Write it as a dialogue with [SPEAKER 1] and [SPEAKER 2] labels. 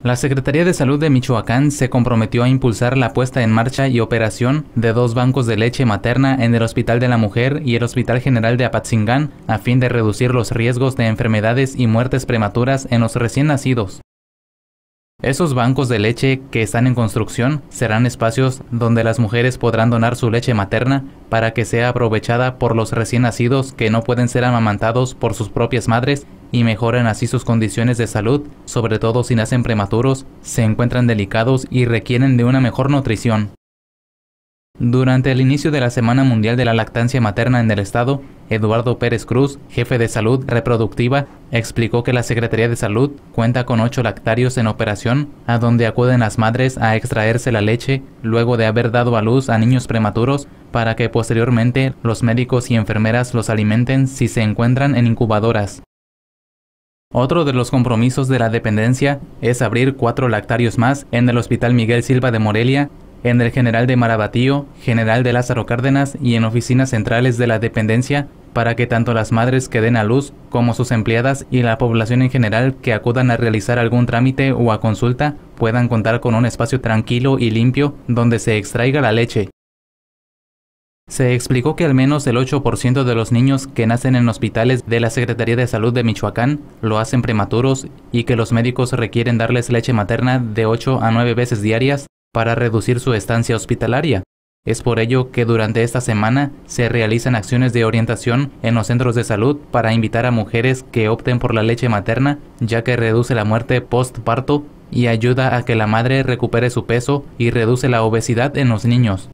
[SPEAKER 1] La Secretaría de Salud de Michoacán se comprometió a impulsar la puesta en marcha y operación de dos bancos de leche materna en el Hospital de la Mujer y el Hospital General de Apatzingán a fin de reducir los riesgos de enfermedades y muertes prematuras en los recién nacidos. Esos bancos de leche que están en construcción serán espacios donde las mujeres podrán donar su leche materna para que sea aprovechada por los recién nacidos que no pueden ser amamantados por sus propias madres y mejoren así sus condiciones de salud, sobre todo si nacen prematuros, se encuentran delicados y requieren de una mejor nutrición. Durante el inicio de la Semana Mundial de la Lactancia Materna en el Estado, Eduardo Pérez Cruz, jefe de salud reproductiva, Explicó que la Secretaría de Salud cuenta con ocho lactarios en operación a donde acuden las madres a extraerse la leche luego de haber dado a luz a niños prematuros para que posteriormente los médicos y enfermeras los alimenten si se encuentran en incubadoras. Otro de los compromisos de la dependencia es abrir cuatro lactarios más en el Hospital Miguel Silva de Morelia, en el General de Marabatío, General de Lázaro Cárdenas y en oficinas centrales de la dependencia para que tanto las madres que den a luz como sus empleadas y la población en general que acudan a realizar algún trámite o a consulta puedan contar con un espacio tranquilo y limpio donde se extraiga la leche. Se explicó que al menos el 8% de los niños que nacen en hospitales de la Secretaría de Salud de Michoacán lo hacen prematuros y que los médicos requieren darles leche materna de 8 a 9 veces diarias para reducir su estancia hospitalaria. Es por ello que durante esta semana se realizan acciones de orientación en los centros de salud para invitar a mujeres que opten por la leche materna, ya que reduce la muerte postparto y ayuda a que la madre recupere su peso y reduce la obesidad en los niños.